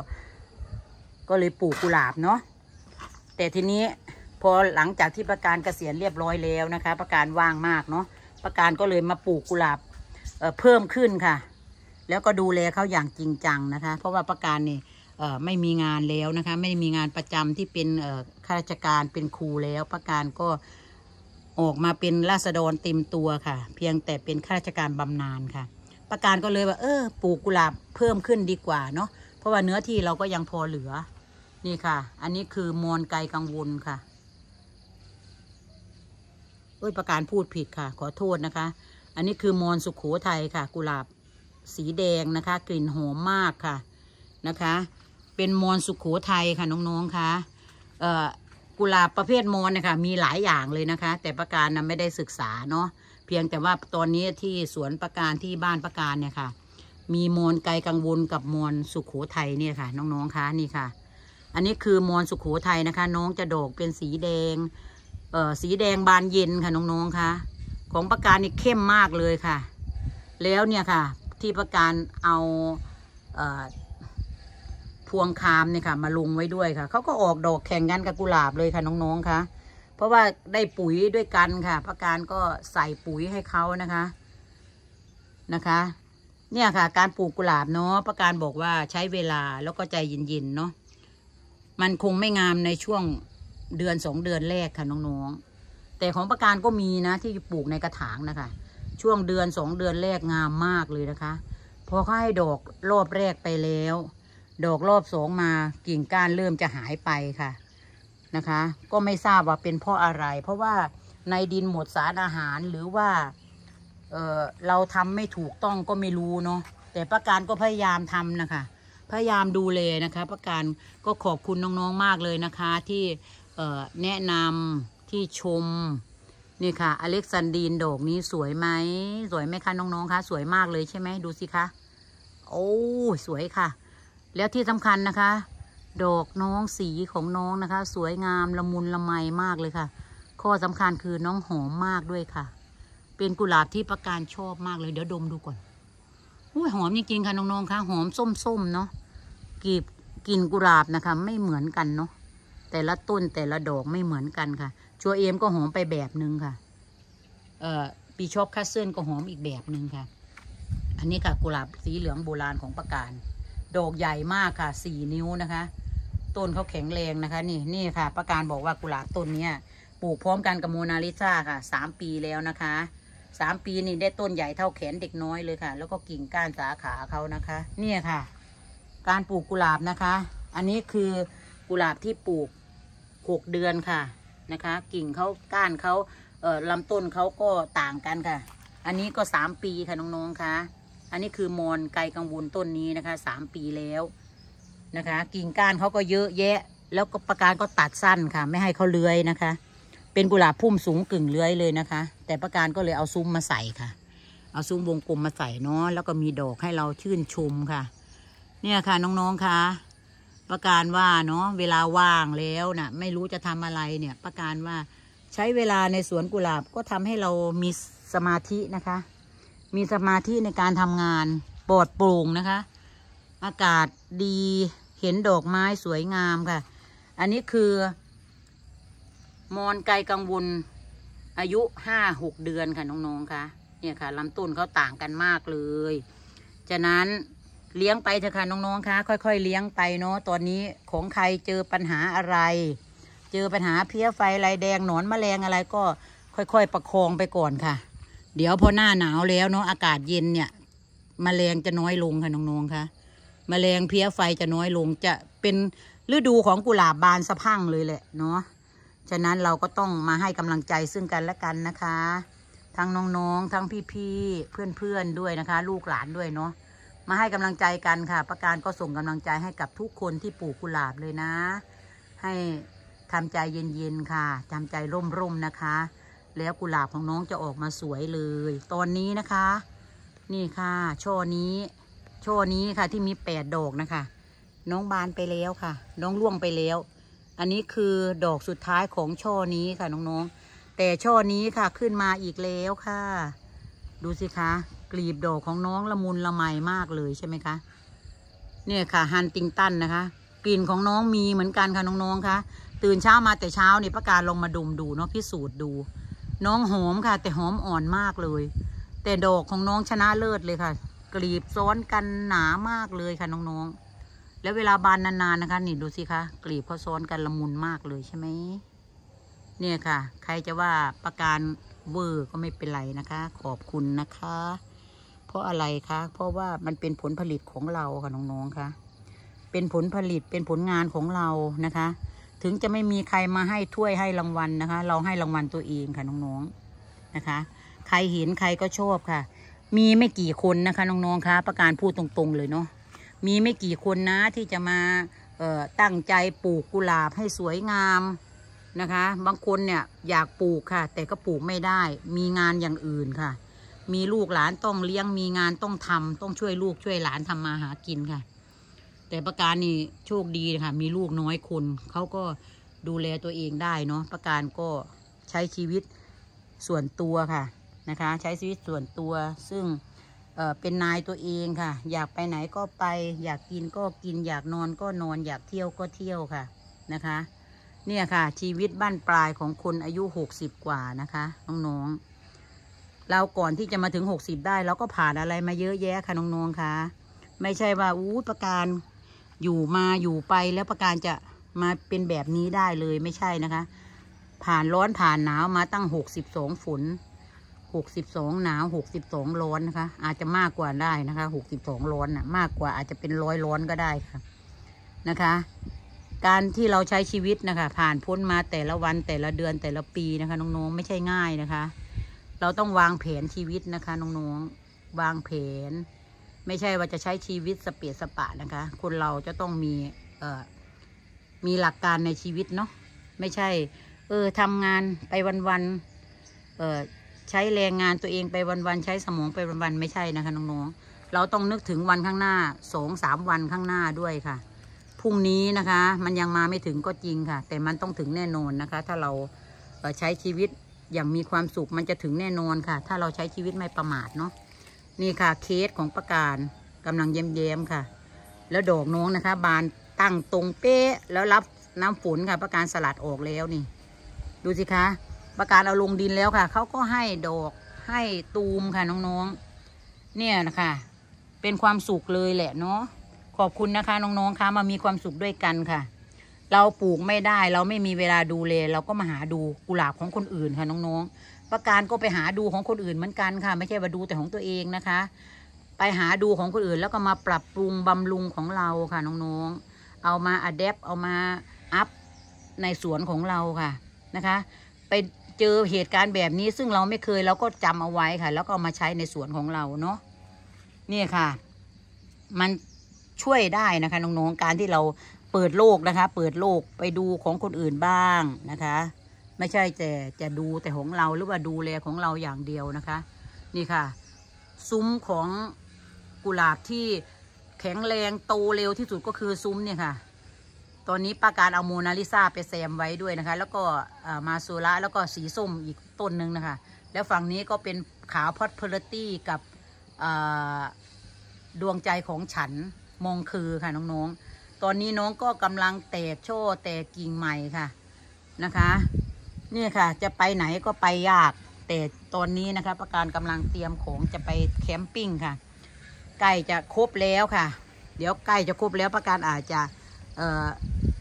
ก็เลยปลูกกุหลาบเนาะแต่ทีนี้พอหลังจากที่ประการเกษียณเรียบร้อยแล้วนะคะ ประการว่างมากเนาะประการก็เลยมาปลูกกุหลาบเเพิ่มขึ้นค่ะแล้วก็ดูแลเขาอย่างจริง จังนะคะ เพราะว่าประการนี่ไม่มีงานแล้วนะคะ ไม่ได้มีงานประจำที่เป็นข้าราชการเป็นครูแล้ว ประการก็ออกมาเป็นราษฎรเต็มตัวค่ะ เพียงแต่เป็นข้าราชการ บำนาญค่ะ ประการก็เลยว่า เออปลูกกุหลาบเพิ่มขึ้นดีกว่าเนาะ เพราะว่าเนื้อที่เราก็ยังพอเหลือ นี่ค่ะ อันนี้คือมอนไกกังวลค่ะ เอ้ยประการพูดผิดค่ะ ขอโทษนะคะ อันนี้คือมอนสุขโขทัยค่ะ กุหลาบสีแดงนะคะกลิ่นหอมมากค่ะนะคะ เป็นมอนสุขโขทัยค่ะน้องๆค่ะเอ่อกุหลาบประเภทมอนนะคะมีหลายอย่างเลยนะคะ แต่ประการนะไม่ได้ศึกษาเนาะเพียงแต่ว่าตอนนี้ที่สวนประการที่บ้านประการเนี่ยค่ะ มีมอนไกลกังวลกับมอนสุขโขทัยเนี่ยค่ะ น้องๆคะนี่ค่ะ อันนี้คือมอนสุขโขทัยนะคะ น้องจะดอกเป็นสีแดงเอ่อสีแดงบานเย็นค่ะน้องๆคะของประการนี่เข้มมากเลยค่ะ แล้วเนี่ยค่ะที่ประการเอาเอพวงคามเนี่ยค่ะ มาลงไว้ด้วยค่ะเขาก็ออกดอกแข่งกัน กับกุหลาบเลยค่ะน้องๆค่ะเพราะว่าได้ปุ๋ยด้วยกันค่ะ ประการก็ใส่ปุ๋ยให้เขานะคะนะคะ เนี่ยค่ะ การปลูกกุหลาบเนาะประการบอกว่าใช้เวลาแล้วก็ใจเย็นๆเนาะมันคงไม่งามในช่วงเดือนสองเดือนแรกค่ะน้องๆแต่ของประการก็มีนะ ที่ปลูกในกระถาง นะคะช่วงเดือนสองเดือนแรกงามมากเลยนะคะพอเขาให้ดอกรอบแรกไปแล้ว ดอกรอบสองมากิ่งก้านเริ่มจะหายไปค่ะนะคะ ก็ไม่ทราบว่าเป็นเพราะอะไร เพราะว่าในดินหมดสารอาหารหรือว่าเเราทำไม่ถูกต้องก็ไม่รู้เนาะแต่ประการก็พยายามทำนะคะพยายามดูเลยนะคะ ประการก็ขอบคุณน้องๆมากเลยนะคะ ที่แนะนำที่ชมนี่ค่ะ อเล็กซานดีน ดอกนี้สวยไหม สวยไหมคะน้องๆคะ สวยมากเลย ใช่ไหมดูสิคะ โอ้ สวยค่ะ แล้วที่สำคัญนะคะ ดอกน้องสีของน้องนะคะ สวยงามละมุนละไมมากเลยค่ะ ข้อสำคัญคือน้องหอมมากด้วยค่ะ เป็นกุหลาบที่ประการชอบมากเลย เดี๋ยวดมดูก่อนอุ้ยหอมจริงๆค่ะน้องๆคะ หอมส้มๆเนาะกีบกลิ่นกุหลาบนะคะ ไม่เหมือนกันเนาะ แต่ละต้นแต่ละดอกไม่เหมือนกันค่ะชัวเอมก็หอมไปแบบหนึ่งค่ะ เอ่อ ปีชอบคัสเซิลก็หอมอีกแบบหนึ่งค่ะ อันนี้ค่ะกุหลาบสีเหลืองโบราณของประการ ดอกใหญ่มากค่ะสี่นิ้วนะคะ ต้นเขาแข็งแรงนะคะ นี่นี่ค่ะ ประการบอกว่ากุหลาบต้นเนี้ยปลูกพร้อมกันกับโมนาลิซาค่ะสามปีแล้วนะคะสามปีนี่ได้ต้นใหญ่เท่าแขนเด็กน้อยเลยค่ะ แล้วก็กิ่งก้านสาขาเขานะคะ เนี่ยค่ะ การปลูกกุหลาบนะคะ อันนี้คือกุหลาบที่ปลูกหกเดือนค่ะนะคะกิ่งเขาก้านเขาเลำลำต้นเขาก็ต่างกันค่ะ อันนี้ก็สามปีค่ะน้อง ๆค่ะ อันนี้คือมอนไกลกังวลต้นนี้นะคะสามปีแล้วนะคะ กิ่งก้านเขาก็เยอะแยะ แล้วก็ประการก็ตัดสั้นค่ะ ไม่ให้เขาเลื้อยนะคะ เป็นกุหลาบพุ่มสูงกึ่งเลื้อยเลยนะคะ แต่ประการก็เลยเอาซุ้มมาใส่ค่ะ เอาซุ้มวงกลมมาใส่เนาะแล้วก็มีดอกให้เราชื่นชมค่ะ เนี่ยค่ะน้องๆค่ะประการว่าเนาะเวลาว่างแล้วนะ่ะไม่รู้จะทำอะไรเนี่ย ประการว่าใช้เวลาในสวนกุหลาบก็ทำให้เรามีสมาธินะคะ มีสมาธิในการทำงานปลอดโปร่งนะคะ อากาศดีเห็นดอกไม้สวยงามค่ะ อันนี้คือ มอนไกลกังวลอายุห้าหกเดือนค่ะน้องๆค่ะเนี่ยค่ะลำต้นเขาต่างกันมากเลยฉะนั้นเลี้ยงไปเถอะค่ะน้องๆ คะค่อย ๆ เลี้ยงไปเนาะตอนนี้ของใครเจอปัญหาอะไร เจอปัญหาเพี้ยไฟลายแดงหนอน แมลงอะไรก็ค่อยๆประคองไปก่อนค่ะ เดี๋ยวพอหน้าหนาวแล้วเนาะอากาศเย็นเนี่ยแมลงจะน้อยลงค่ะน้องๆคะแมลงเพี้ยไฟจะน้อยลงจะเป็นฤดูของกุหลาบบานสะพังเลยแหละเนาะฉะนั้นเราก็ต้องมาให้กำลังใจซึ่งกันและกันนะคะ ทั้งน้องๆทั้งพี่ๆเพื่อนๆด้วยนะคะ ลูกหลานด้วยเนาะมาให้กำลังใจกันค่ะ ประการก็ส่งกำลังใจให้กับทุกคนที่ปลูกกุหลาบเลยนะ ให้ทำใจเย็นๆค่ะทำใจร่มๆนะคะ แล้วกุหลาบของน้องจะออกมาสวยเลย ตอนนี้นะคะ นี่ค่ะ ช่อนี้ช่อนี้ค่ะ ที่มีแปดดอกนะคะ น้องบานไปแล้วค่ะ น้องร่วงไปแล้ว อันนี้คือดอกสุดท้ายของช่อนี้ค่ะน้องๆ แต่ช่อนี้ค่ะขึ้นมาอีกแล้วค่ะ ดูสิคะกลีบดอกของน้องละมุนละไมมากเลยใช่ไหมคะ เนี่ยค่ะฮันติงตัน นะคะ กลิ่นของน้องมีเหมือนกัน ค่ะ น้องๆค่ะตื่นเช้ามาแต่เช้านี่ประกาศลงมาดมดูเนาะพิสูจน์ดู น้องหอมค่ะ แต่หอมอ่อนมากเลย แต่ดอกของน้องชนะเลิศเลยค่ะ กลีบซ้อนกันหนามากเลยค่ะน้องๆแล้วเวลาบานนานๆนะคะนี่ดูสิคะกลีบเขาซ้อนกันละมุนมากเลยใช่ไหมเนี่ยค่ะ ใครจะว่าประการเวอร์ก็ไม่เป็นไรนะคะ ขอบคุณนะคะราะอะไรคะ เพราะว่ามันเป็นผลผลิตของเราค่ะน้องๆคะเป็นผลผลิตเป็นผลงานของเรา นะคะ ถึงจะไม่มีใครมาให้ถ้วยให้รางวัลนะคะ เราให้รางวัลตัวเองค่ะน้องๆ นะคะ ใครเห็นใครก็ชอบค่ะ มีไม่กี่คนนะคะน้องๆคะประการพูดตรง ๆ เลยเนาะ มีไม่กี่คนนะที่จะมาตั้งใจปลูกกุหลาบให้สวยงามนะคะ บางคนเนี่ยอยากปลูกค่ะ แต่ก็ปลูกไม่ได้ มีงานอย่างอื่นค่ะมีลูกหลานต้องเลี้ยงมีงานต้องทำต้องช่วยลูกช่วยหลานทำมาหากินค่ะ แต่ประการนี่โชคดีค่ะมีลูกน้อยคนเขาก็ดูแลตัวเองได้เนาะประการก็ใช้ชีวิตส่วนตัวค่ะนะคะ ใช้ชีวิตส่วนตัว ซึ่งเเป็นนายตัวเองค่ะ อยากไปไหนก็ไปอยากกินก็กิน อยากนอนก็นอน อยากเที่ยวก็เที่ยวค่ะนะคะ เนี่ยค่ะชีวิตบ้านปลายของคนอายุ60กว่านะคะน้องๆเราก่อนที่จะมาถึง60ได้เราก็ผ่านอะไรมาเยอะแยะค่ะน้องๆค่ะไม่ใช่ว่าอู้ประการอยู่มาอยู่ไปแล้วประการจะมาเป็นแบบนี้ได้เลยไม่ใช่นะคะ ผ่านร้อนผ่านหนาวมาตั้ง62ฝน62หนาว62ร้อนนะคะอาจจะมากกว่าได้นะคะ62ร้อนนะมากกว่าอาจจะเป็นร้อยร้อนก็ได้ค่ะนะคะ การที่เราใช้ชีวิตนะคะ ผ่านพ้นมาแต่ละวันแต่ละเดือนแต่ละปีนะคะน้องๆไม่ใช่ง่ายนะคะเราต้องวางแผนชีวิต นะคะน้องๆวางแผน ไม่ใช่ว่าจะใช้ชีวิตสเปยสปะนะคะคน เราจะต้องมี เอ่อมีหลักการในชีวิต เนาะไม่ใช่ เออทำงานไปวัน ๆ เออใช้แรงงานตัวเองไปวัน ๆ ใช้สมองไปวัน ๆ ไม่ใช่นะคะน้องๆเราต้องนึกถึงวันข้างหน้าสองสามวันข้างหน้าด้วยค่ะพรุ่งนี้นะคะมันยังมาไม่ถึงก็จริงค่ะ แต่มันต้องถึงแน่นอนนะคะถ้าเราใช้ชีวิตอย่างมีความสุขมันจะถึงแน่นอนค่ะ ถ้าเราใช้ชีวิตไม่ประมาทเนาะนี่ค่ะ เคสของประการกำลังเย้มๆค่ะ แล้วดอกน้องนะคะ บานตั้งตรงเป๊ะแล้วรับน้ำฝนค่ะ ประการสลัดออกแล้วนี่ ดูสิคะ ประการเอาลงดินแล้วค่ะเขาก็ให้ดอกให้ตูมค่ะน้องๆเนี่ยนะคะเป็นความสุขเลยแหละเนาะขอบคุณนะคะ น้องๆค่ะมามีความสุขด้วยกันค่ะเราปลูกไม่ได้เราไม่มีเวลาดูเลย เราก็มาหาดูกุหลาบของคนอื่นค่ะน้องๆประการก็ไปหาดูของคนอื่นเหมือนกันค่ะ ไม่ใช่ว่าดูแต่ของตัวเองนะคะ ไปหาดูของคนอื่น แล้วก็มาปรับปรุงบำรุงของเราค่ะน้องๆเอามาอัดแอเอามาอัพในสวนของเราค่ะนะคะไปเจอเหตุการณ์แบบนี้ซึ่งเราไม่เคยเราก็จำเอาไว้ค่ะ แล้วก็มาใช้ในสวนของเราเนาะนี่ค่ะ มันช่วยได้นะคะน้องๆการที่เราเปิดโลกนะคะเปิดโลกไปดูของคนอื่นบ้างนะคะ ไม่ใช่แต่จะดูแต่ของเราหรือว่าดูแลของเราอย่างเดียวนะคะนี่ค่ะซุ้มของกุหลาบที่แข็งแรงโตเร็วที่สุดก็คือซุ้มเนี่ยค่ะตอนนี้ป้าการเอาโมนาลิซาไปแซมไว้ด้วยนะคะแล้วก็มาโซล่าแล้วก็สีส้มอีกต้นหนึ่งนะคะแล้วฝั่งนี้ก็เป็นขาวพอดเพลตี้กับดวงใจของฉันมองคือค่ะน้องๆตอนนี้น้องก็กำลังแตกช่แตกกิ่งใหม่ค่ะนะคะ นี่ค่ะ จะไปไหนก็ไปยากแต่ตอนนี้นะคะ ประการกำลังเตรียมของจะไปแคมปิ้งค่ะใกล้จะครบแล้วค่ะ เดี๋ยวใกล้จะครบแล้วประการอาจจะ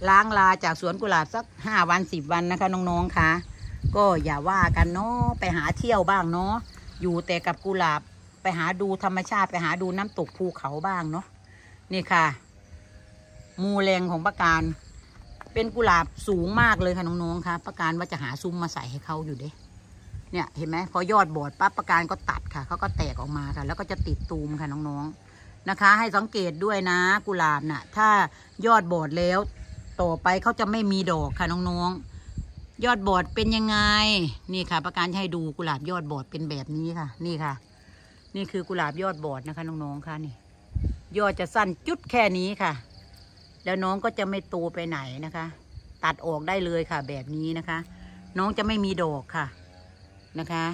ล้างลาจากสวนกุหลาบสักห้าวันสิบวันนะคะน้องๆค่ะก็อย่าว่ากันเนาะไปหาเที่ยวบ้างเนาะอยู่แต่กับกุหลาบไปหาดูธรรมชาติไปหาดูน้ำตกภูเขาบ้างเนาะนี่ค่ะมูแรงของประการ เป็นกุหลาบสูงมากเลยค่ะน้องๆค่ะ ประการว่าจะหาซุ้มมาใส่ให้เขาอยู่เด้ เนี่ยเห็นไหมพอยอดบอดปั๊บประการก็ตัดค่ะเขาก็แตกออกมาค่ะ แล้วก็จะติดตูมค่ะน้องๆนะคะ ให้สังเกตด้วยนะ กุหลาบน่ะถ้ายอดบอดแล้ว ต่อไปเขาจะไม่มีดอกค่ะน้องๆยอดบอดเป็นยังไง นี่ค่ะ ประการให้ดูกุหลาบยอดบอดเป็นแบบนี้ค่ะ นี่ค่ะ นี่คือกุหลาบยอดบอดนะคะน้องๆค่ะนี่ยอดจะสั้นจุดแค่นี้ค่ะแล้วน้องก็จะไม่โตไปไหนนะคะ ตัดออกได้เลยค่ะ แบบนี้นะคะ น้องจะไม่มีดอกค่ะนะคะ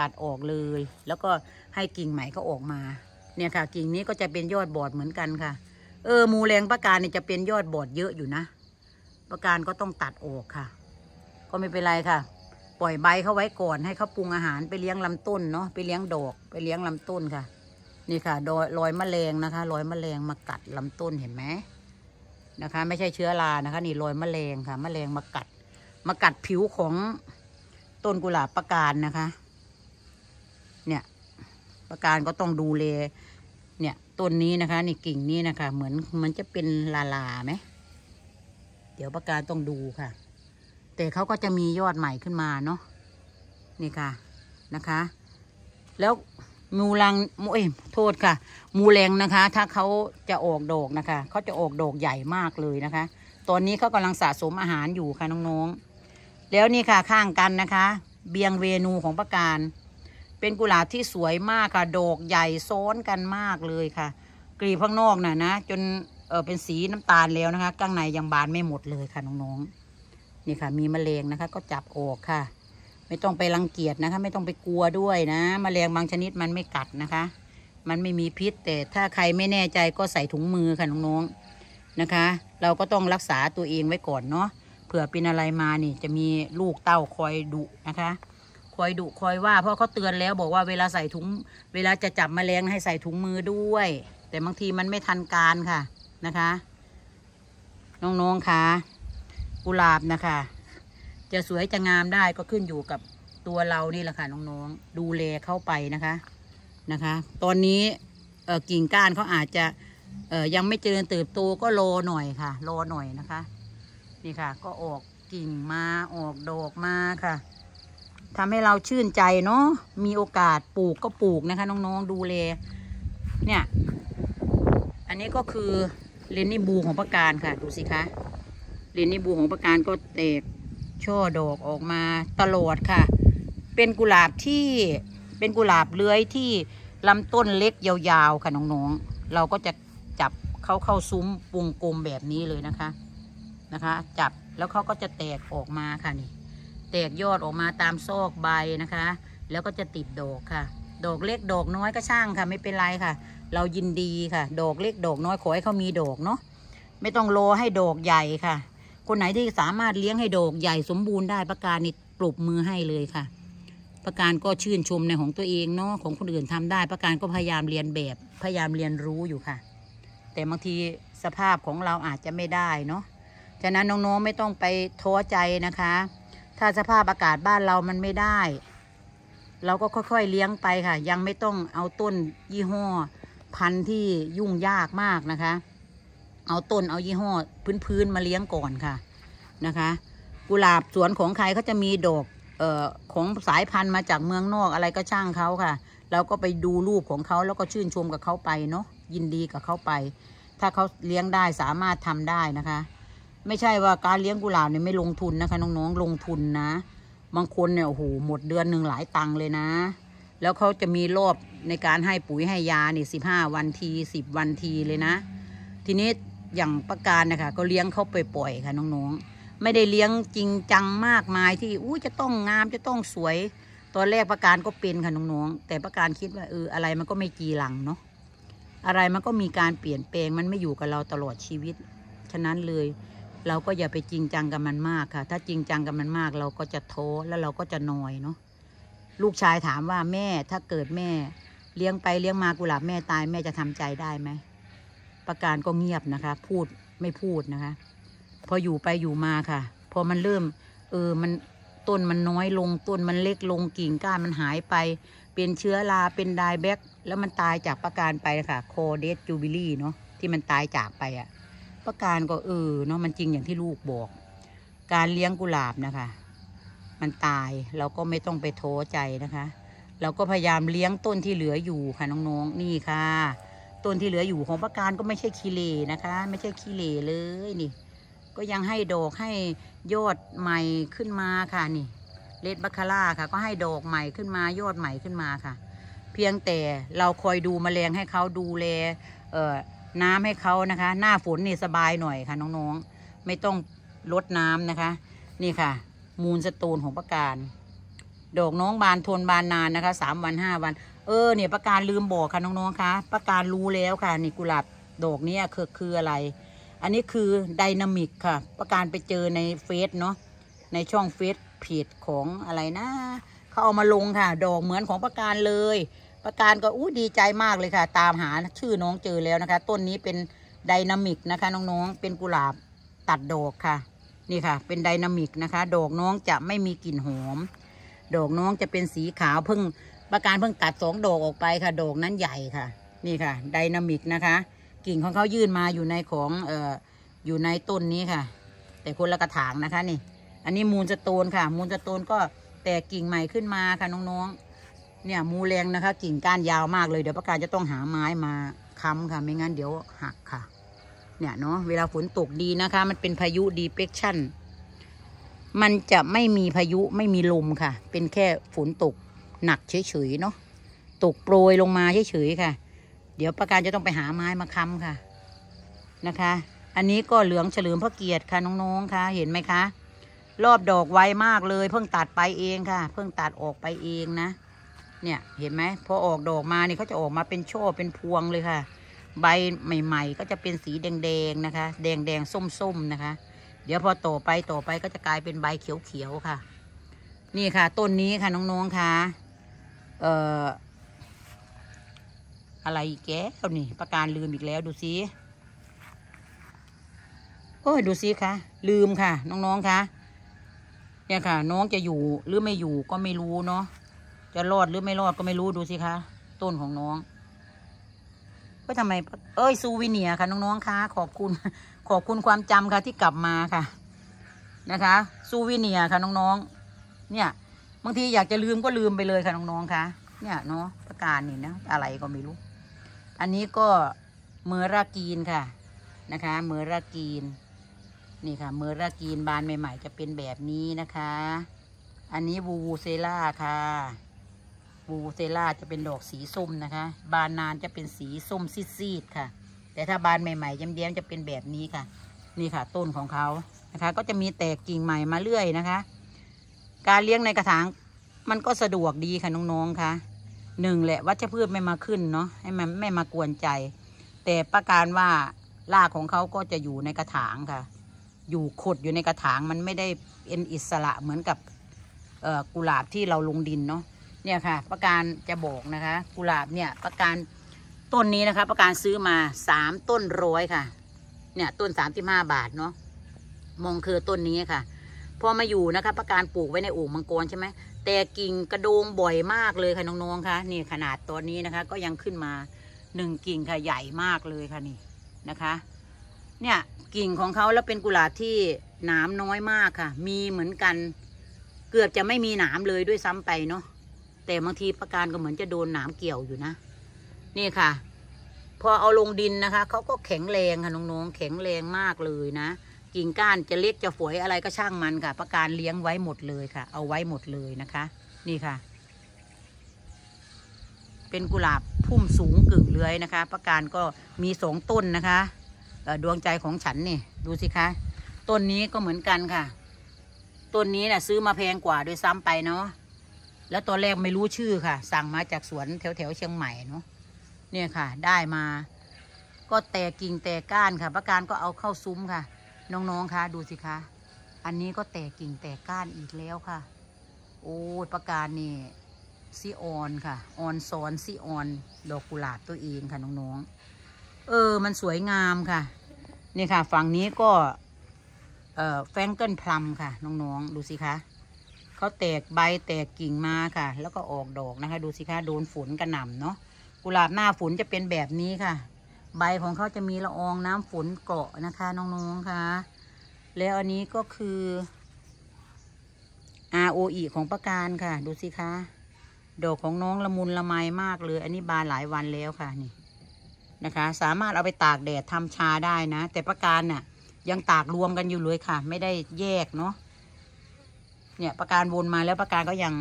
ตัดออกเลย แล้วก็ให้กิ่งใหม่ก็ออกมา เนี่ยค่ะ กิ่งนี้ก็จะเป็นยอดบอดเหมือนกันค่ะ เออมูแรงประการเนี่ยจะเป็นยอดบอดเยอะอยู่นะ ประการก็ต้องตัดออกค่ะ ก็ไม่เป็นไรค่ะ ปล่อยใบเขาไว้ก่อนให้เขาปรุงอาหารไปเลี้ยงลำต้นเนาะ ไปเลี้ยงดอก ไปเลี้ยงลำต้นค่ะ นี่ค่ะรอยแมลงนะคะ รอยแมลงมากัดลำต้นเห็นไหมนะคะ ไม่ใช่เชื้อรานะคะ นี่รอยมะเร็งค่ะมะเร็งมากัดมากัดผิวของต้นกุหลาบประการนะคะ เนี่ย ประการก็ต้องดูแลเนี่ย ต้นนี้นะคะ นี่กิ่งนี้นะคะ เหมือนมันจะเป็นลาลาไหม เดี๋ยวประการต้องดูค่ะ แต่เขาก็จะมียอดใหม่ขึ้นมาเนาะนี่ค่ะนะคะ แล้วมูลังมูเอ้ยโทษค่ะมูแรงนะคะ ถ้าเขาจะออกดอกนะคะเขาจะออกดอกใหญ่มากเลยนะคะ ตอนนี้เขากำลังสะสมอาหารอยู่ค่ะน้องๆแล้วนี่ค่ะข้างกันนะคะ เบียงเวนูของประการ เป็นกุหลาบที่สวยมากค่ะดอกใหญ่ซ้อนกันมากเลยค่ะกรีบข้างนอกน่ะนะจนเออเป็นสีน้ำตาลแล้วนะคะข้างในยังบานไม่หมดเลยค่ะน้องๆนี่ค่ะ มีมะเร็งนะคะ ก็จับออกค่ะไม่ต้องไปรังเกียจนะคะ ไม่ต้องไปกลัวด้วยนะมแมลงบางชนิดมันไม่กัดนะคะ มันไม่มีพิษ แต่ ถ้าใครไม่แน่ใจก็ใส่ถุงมือค่ะน้องๆนะคะ เราก็ต้องรักษาตัวเองไว้ก่อนเนาะเผื่อเป็นอะไรมานี่ จะมีลูกเต้าคอยดุนะคะ คอยดุคอยว่าเพราะเขาเตือนแล้วบอกว่าเวลาใส่ถุง เวลาจะจับมแมลงให้ใส่ถุงมือด้วย แต่บางทีมันไม่ทันการค่ะนะคะ น้องๆค่ะกุหลาบนะคะจะสวยจะงามได้ก็ขึ้นอยู่กับตัวเรานี่แหละค่ะน้องๆดูแลเข้าไปนะคะนะคะ ตอนนี้กิ่งก้านเขาอาจจะยังไม่เจริญเติบโตก็รอหน่อยค่ะรอหน่อยนะคะ นี่ค่ะ ก็ออกกิ่งมาออกดอกมาค่ะทำให้เราชื่นใจเนาะมีโอกาสปลูกก็ปลูกนะคะ น้องๆดูแลเนี่ย อันนี้ก็คือเลนนี่บูของประการค่ะ ดูสิคะเลนนี่บูของประการก็แตกช่อดอกออกมาตลอดค่ะ เป็นกุหลาบที่เป็นกุหลาบเลื้อยที่ลำต้นเล็กยาวๆค่ะน้องๆ เราก็จะจับเขาเข้าซุ้มวงกลมแบบนี้เลยนะคะนะคะ จับแล้วเขาก็จะแตกออกมาค่ะนี่แตกยอดออกมาตามซอกใบนะคะ แล้วก็จะติดดอกค่ะดอกเล็กดอกน้อยก็ช่างค่ะ ไม่เป็นไรค่ะ เรายินดีค่ะดอกเล็กดอกน้อยขอให้เขามีดอกเนาะไม่ต้องรอให้ดอกใหญ่ค่ะคนไหนที่สามารถเลี้ยงให้ดอกใหญ่สมบูรณ์ได้ ประการนี่ปรบมือให้เลยค่ะ ประการก็ชื่นชมในของตัวเองเนาะของคนอื่นทำได้ ประการก็พยายามเรียนแบบพยายามเรียนรู้อยู่ค่ะ แต่บางทีสภาพของเราอาจจะไม่ได้เนาะฉะนั้นน้องๆไม่ต้องไปท้อใจนะคะ ถ้าสภาพอากาศบ้านเรามันไม่ได้ เราก็ค่อยๆเลี้ยงไปค่ะ ยังไม่ต้องเอาต้นยี่ห้อ พันธุ์ที่ยุ่งยากมากนะคะเอาต้นเอายี่ห้อพื้นๆมาเลี้ยงก่อนค่ะนะคะ กุหลาบสวนของใครเขาจะมีดอกเอ่อของสายพันธุ์มาจากเมืองนอกอะไรก็ช่างเขาค่ะเราก็ไปดูรูปของเขาแล้วก็ชื่นชมกับเขาไปเนาะยินดีกับเขาไป ถ้าเขาเลี้ยงได้สามารถทำได้นะคะ ไม่ใช่ว่าการเลี้ยงกุหลาบเนี่ยไม่ลงทุนนะคะน้องๆลงทุนนะ บางคนเนี่ยโอ้โห หมดเดือนหนึ่งหลายตังเลยนะ แล้วเขาจะมีรอบในการให้ปุ๋ยให้ยาเนี่ยสิบห้าวันทีสิบวันทีเลยนะ ทีนี้อย่างประการนะคะก็เลี้ยงเขาไปปล่อยค่ะน้องๆไม่ได้เลี้ยงจริงจังมากมายที่อู้จะต้องงามจะต้องสวยตอนแรกประการก็เป็นค่ะน้องๆแต่ประการคิดว่าเอออะไรมันก็ไม่จีรังเนาะอะไรมันก็มีการเปลี่ยนแปลง มันไม่อยู่กับเราตลอดชีวิตฉะนั้นเลยเราก็อย่าไปจริงจังกับมันมากค่ะ ถ้าจริงจังกับมันมากเราก็จะโท้แล้วเราก็จะนอยเนาะลูกชายถามว่าแม่ถ้าเกิดแม่เลี้ยงไปเลี้ยงมากุหลาบแม่ตายแม่จะทำใจได้ไหมประการก็เงียบนะคะ พูดไม่พูดนะคะ พออยู่ไปอยู่มาค่ะ พอมันเริ่มเออมันต้นมันน้อยลงต้นมันเล็กลง กิ่งก้านมันหายไป เป็นเชื้อราเป็นไดแบกแล้วมันตายจากประการไปค่ะโคเดสจูบิลี่เนาะที่มันตายจากไปอะประการก็เออเนาะมันจริงอย่างที่ลูกบอก การเลี้ยงกุหลาบนะคะ มันตาย เราก็ไม่ต้องไปโท้ใจนะคะ เราก็พยายามเลี้ยงต้นที่เหลืออยู่ค่ะน้องๆนนี่ค่ะต้นที่เหลืออยู่ของประการก็ไม่ใช่คีเลนะคะ ไม่ใช่คีเลเลยนี่ ก็ยังให้ดอกให้ยอดใหม่ขึ้นมาค่ะ นี่ เลดบัคาร่าค่ะ ก็ให้ดอกใหม่ขึ้นมายอดใหม่ขึ้นมาค่ะ เพียงแต่เราคอยดูมแมลงให้เขาดูแลเอ่อน้ำให้เขานะคะ หน้าฝนนี่สบายหน่อยค่ะ น้องๆไม่ต้องลดน้ำนะคะ นี่ค่ะ มูลสตูนของประการดอกน้องบานทนบานนานนะคะสามวันห้าวันเออเนี่ยประการลืมบอกค่ะน้องๆคะประการรู้แล้วค่ะนี่กุหลาบดอกนี้คือคือ อะไรอันนี้คือไดนามิกค่ะประการไปเจอในเฟซเนาะในช่องเฟซเพจของอะไรนะเขาเอามาลงค่ะ ดอกเหมือนของประการเลย ประการก็อู้ดีใจมากเลยค่ะ ตามหาชื่อน้องเจอแล้วนะคะต้นนี้เป็นไดนามิกนะคะน้องๆเป็นกุหลาบตัดดอกค่ะนี่ค่ะเป็นไดนามิกนะคะดอกน้องจะไม่มีกลิ่นหอมดอกน้องจะเป็นสีขาวเพิ่งประการเพิ่งตัดสองโดกออกไปค่ะโดกนั้นใหญ่ค่ะ นี่ค่ะไดนามิกนะคะกิ่งของเขายื่นมาอยู่ในของเอ่ออยู่ในต้นนี้ค่ะ แต่คนละกระถางนะคะนี่อันนี้มูละโตนค่ะ มูละโตนก็แต่กิ่งใหม่ขึ้นมาค่ะน้องๆเนี่ยมูแรงนะคะ กิ่งก้านยาวมากเลยเดี๋ยวประการจะต้องหาไม้มาค้ำค่ะ ไม่งั้นเดี๋ยวหักค่ะเนี่ยเนาะเวลาฝนตกดีนะคะ มันเป็นพายุดีเปกชั่นมันจะไม่มีพายุไม่มีลมค่ะ เป็นแค่ฝนตกหนักเฉยๆเนาะ ตกโปรยลงมาเฉยๆค่ะ เดี๋ยวประการจะต้องไปหาไม้มาค้ำค่ะนะคะ อันนี้ก็เหลืองเฉลิมพระเกียรติค่ะน้องๆค่ะ เห็นไหมคะ รอบดอกไวมากเลย เพิ่งตัดไปเองค่ะ เพิ่งตัดออกไปเองนะ เนี่ยเห็นไหม พอออกดอกมาเนี่ยเขาจะออกมาเป็นช่อเป็นพวงเลยค่ะ ใบใหม่ ๆ ก็จะเป็นสีแดงๆนะคะ แดงๆส้มๆนะคะ เดี๋ยวพอโตไปต่อไปก็จะกลายเป็นใบเขียวๆค่ะ นี่ค่ะ ต้นนี้ค่ะน้องๆค่ะเอ่ออะไรแกแก่วนี่ประการลืมอีกแล้ว ดูสิโอ้ยดูสิคะลืมค่ะ น้องๆค่ะ เนี่ยค่ะ น้องจะอยู่หรือไม่อยู่ก็ไม่รู้เนาะจะรอดหรือไม่รอดก็ไม่รู้ดูสิคะต้นของน้องก็ทำไมเอ้ย ซูวิเนียค่ะ น้องๆค่ะ ขอบคุณ ขอบคุณความจำค่ะที่กลับมาค่ะ นะคะ ซูวิเนียค่ะ น้องๆเนี่ยบางที อยากจะลืมก็ลืมไปเลยค่ะน้องๆ คะ เนี่ยเนาะประการนี่นะอะไรก็ไม่รู้ อันนี้ก็เมอรากีนค่ะนะคะเมอรากีน นี่ค่ะเมอรากีนบานใหม่ ๆ จะเป็นแบบนี้นะคะ อันนี้วูเซล่าค่ะวูเซล่าจะเป็นดอกสีส้มนะคะ บานนานจะเป็นสีส้มซีดๆค่ะ แต่ถ้าบานใหม่ๆเยี่ยมๆจะเป็นแบบนี้ค่ะ นี่ค่ะ ต้นของเขานะคะ ก็จะมีแตกกิ่งใหม่มาเรื่อยนะคะการเลี้ยงในกระถางมันก็สะดวกดีค่ะน้อง ๆค่ะหนึ่งแหละวัชพืชไม่มาขึ้นเนาะให้มันไม่มากวนใจ แต่ประการว่ารากของเขาก็จะอยู่ในกระถางค่ะ อยู่ขดอยู่ในกระถางมันไม่ได้เป็นอิสระเหมือนกับกุหลาบที่เราลงดินเนาะเนี่ยค่ะ ประการจะบอกนะคะ กุหลาบเนี่ยประการต้นนี้นะคะ ประการซื้อมาสามต้นร้อยค่ะ เนี่ยต้นสามสิบห้าบาทเนาะมองคือต้นนี้ค่ะพอมาอยู่นะคะ ประการปลูกไว้ในโอ่งมังกรใช่ไหม แต่กิ่งกระโดงบ่อยมากเลยค่ะ น้อง ๆค่ะนี่ขนาดตอนนี้นะคะ ก็ยังขึ้นมาหนึ่งกิ่งค่ะใหญ่มากเลยค่ะนี่นะคะ เนี่ยกิ่งของเขาแล้วเป็นกุหลาบที่หนามน้อยมากค่ะ มีเหมือนกัน เกือบจะไม่มีหนามเลยด้วยซ้ำไปเนาะแต่บางทีประการก็เหมือนจะโดนหนามเกี่ยวอยู่นะ นี่ค่ะพอเอาลงดินนะคะเขาก็แข็งแรงค่ะน้องๆแข็งแรงมากเลยนะกิ่งก้านจะเล็กจะฝอยอะไรก็ช่างมันค่ะ ประการเลี้ยงไว้หมดเลยค่ะ เอาไว้หมดเลยนะคะ นี่ค่ะ เป็นกุหลาบพุ่มสูงกึ่งเลื้อยนะคะ ประการก็มีสองต้นนะคะดวงใจของฉันนี่ดูสิคะต้นนี้ก็เหมือนกันค่ะ ต้นนี้นะ่ะซื้อมาแพงกว่าด้วยซ้ำไปเนาะแล้วตอนแรกไม่รู้ชื่อค่ะ สั่งมาจากสวนแถวแถวเชียงใหม่เนาะเนี่ยค่ะได้มาก็แต่กิ่งแต่ก้านค่ะ ประการก็เอาเข้าซุ้มค่ะน้องๆคะดูสิคะ อันนี้ก็แตกกิ่งแตกก้านอีกแล้วค่ะ โอ้ประการนี่ ซีออนค่ะออนซ้อนซีออน ดอกกุหลาบตัวเองค่ะ น้องๆ เออ มันสวยงามค่ะ นี่ค่ะ ฝั่งนี้ก็ เอ่อแฟงเกิลพลัมค่ะ น้องๆ ดูสิคะ เขาแตกใบแตกกิ่งมาค่ะ แล้วก็ออกดอกนะคะ ดูสิคะ โดนฝนกระหน่ำเนาะ กุหลาบหน้าฝนจะเป็นแบบนี้ค่ะใบของเขาจะมีละอองน้ำฝนเกาะนะคะน้องๆค่ะ แล้วอันนี้ก็คือ ROE ของประการค่ะ ดูสิคะดอกของน้องละมุนละไมมากเลย อันนี้บานหลายวันแล้วค่ะนี่นะคะ สามารถเอาไปตากแดดทำชาได้นะ แต่ประการน่ะยังตากรวมกันอยู่เลยค่ะ ไม่ได้แยกเนาะเนี่ยประการวนมาแล้วประการก็ยัง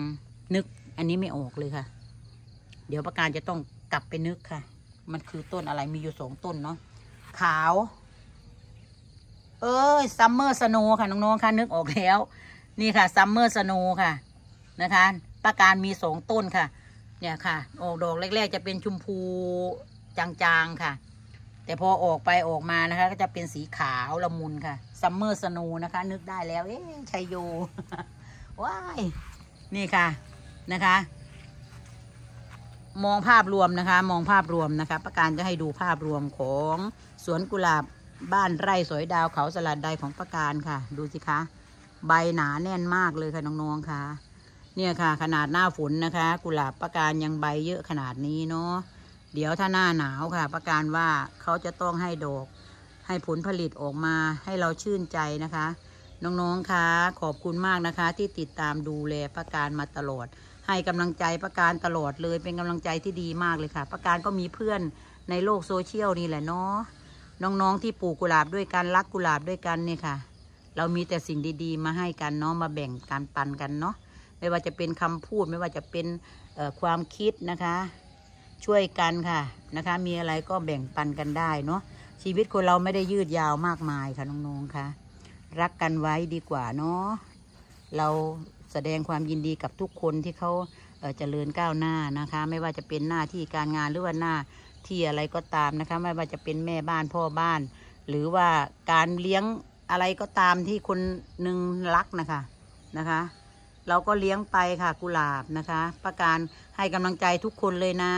นึกอันนี้ไม่ออกเลยค่ะ เดี๋ยวประการจะต้องกลับไปนึกค่ะมันคือต้นอะไรมีอยู่สองต้นเนาะขาว เอ้ย ซัมเมอร์สโนค่ะน้องๆค่ะ นึกออกแล้ว นี่ค่ะซัมเมอร์สโนค่ะนะคะประการมีสองต้นค่ะ เนี่ยค่ะออกดอก แรก ๆ จะเป็นชมพูจางๆค่ะ แต่พอออกไปออกมานะคะ ก็จะเป็นสีขาวละมุนค่ะซัมเมอร์สโนนะคะนึกได้แล้วเอ๊ชัยโยว้ายนี่ค่ะนะคะมองภาพรวมนะคะมองภาพรวมนะคะ ประการจะให้ดูภาพรวมของ สวนกุหลาบบ้านไร่สวยดาวเขาสลัดใดของประการค่ะดูสิคะ ใบหนาแน่นมากเลยค่ะ น้องๆ ค่ะ เนี่ยค่ะขนาดหน้าฝนนะคะกุหลาบประการยังใบเยอะขนาดนี้เนาะเดี๋ยวถ้าหน้าหนาวค่ะ ประการว่าเขาจะต้องให้ดอกให้ผลผลิตออกมา ให้เราชื่นใจนะคะ น้องๆคะขอบคุณมากนะคะ ที่ติดตามดูแลประการมาตลอดให้กำลังใจประการตลอดเลยเป็นกำลังใจที่ดีมากเลยค่ะ ประการก็มีเพื่อนในโลกโซเชียลนี่แหละเนาะน้องๆ ที่ปลูกกุหลาบด้วยกันรักกุหลาบด้วยกันเนี่ยค่ะ เรามีแต่สิ่งดี ๆ มาให้กันเนาะมาแบ่งการปันกันเนาะไม่ว่าจะเป็นคำพูดไม่ว่าจะเป็นความคิดนะคะ ช่วยกันค่ะนะคะ มีอะไรก็แบ่งปันกันได้เนาะชีวิตคนเราไม่ได้ยืดยาวมากมายค่ะน้องๆค่ะรักกันไว้ดีกว่าเนาะเราแสดงความยินดีกับทุกคนที่เขาเจริญก้าวหน้านะคะ ไม่ว่าจะเป็นหน้าที่การงานหรือว่าหน้าที่อะไรก็ตามนะคะ ไม่ว่าจะเป็นแม่บ้านพ่อบ้าน หรือว่าการเลี้ยงอะไรก็ตามที่คนหนึ่งรักนะคะนะคะ เราก็เลี้ยงไปค่ะกุหลาบนะคะ ประการให้กำลังใจทุกคนเลยนะ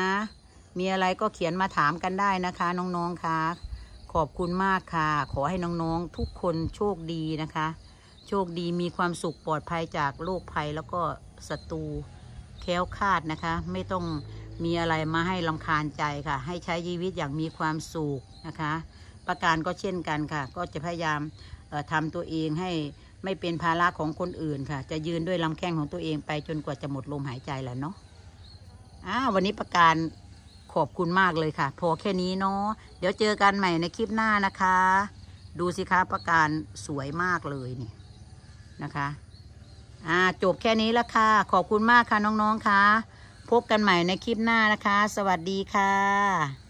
มีอะไรก็เขียนมาถามกันได้นะคะ น้องๆค่ะ ขอบคุณมากค่ะ ขอให้น้องๆทุกคนโชคดีนะคะโชคดีมีความสุขปลอดภัยจากโรคภัยแล้วก็ศัตรูแค้วคาดนะคะ ไม่ต้องมีอะไรมาให้ลำคาญใจค่ะ ให้ใช้ชีวิตอย่างมีความสุขนะคะ ประการก็เช่นกันค่ะ ก็จะพยายามทำตัวเองให้ไม่เป็นภาระของคนอื่นค่ะ จะยืนด้วยลำแข้งของตัวเองไปจนกว่าจะหมดลมหายใจแหละเนาะอ้าวันนี้ประการขอบคุณมากเลยค่ะพอแค่นี้เนาะเดี๋ยวเจอกันใหม่ในคลิปหน้านะคะ ดูสิคะประการสวยมากเลยเนี่ยนะคะ อ่า จบแค่นี้ละค่ะ ขอบคุณมากค่ะน้องๆค่ะ พบกันใหม่ในคลิปหน้านะคะ สวัสดีค่ะ